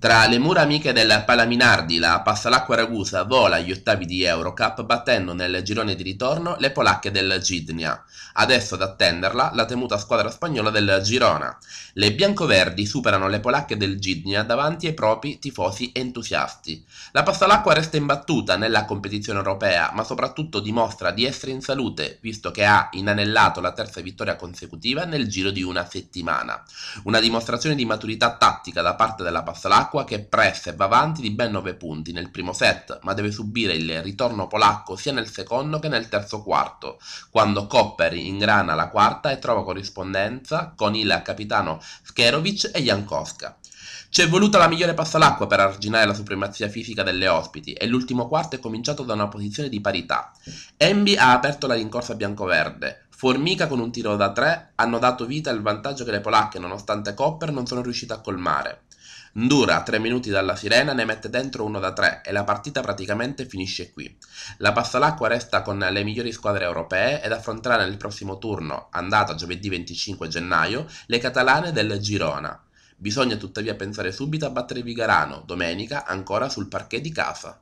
Tra le mura amiche del Palaminardi la Passalacqua Ragusa vola agli ottavi di Eurocup battendo nel girone di ritorno le polacche del Gidnia. Adesso ad attenderla la temuta squadra spagnola del Girona. Le biancoverdi superano le polacche del Gidnia davanti ai propri tifosi entusiasti. La Passalacqua resta imbattuta nella competizione europea ma soprattutto dimostra di essere in salute visto che ha inanellato la terza vittoria consecutiva nel giro di una settimana. Una dimostrazione di maturità tattica da parte della Passalacqua polacca che pressa e va avanti di ben 9 punti nel primo set, ma deve subire il ritorno polacco sia nel secondo che nel terzo quarto, quando Kopper ingrana la quarta e trova corrispondenza con il capitano Skerovic e Jankowska. C'è voluta la migliore passa all'acqua per arginare la supremazia fisica delle ospiti e l'ultimo quarto è cominciato da una posizione di parità. Embi ha aperto la rincorsa biancoverde. Formica con un tiro da tre hanno dato vita al vantaggio che le polacche, nonostante Copper, non sono riuscite a colmare. Ndura, a tre minuti dalla sirena, ne mette dentro uno da tre e la partita praticamente finisce qui. La l'acqua resta con le migliori squadre europee ed affronterà nel prossimo turno, andata giovedì 25 gennaio, le catalane del Girona. Bisogna tuttavia pensare subito a battere Vigarano, domenica, ancora sul parquet di casa.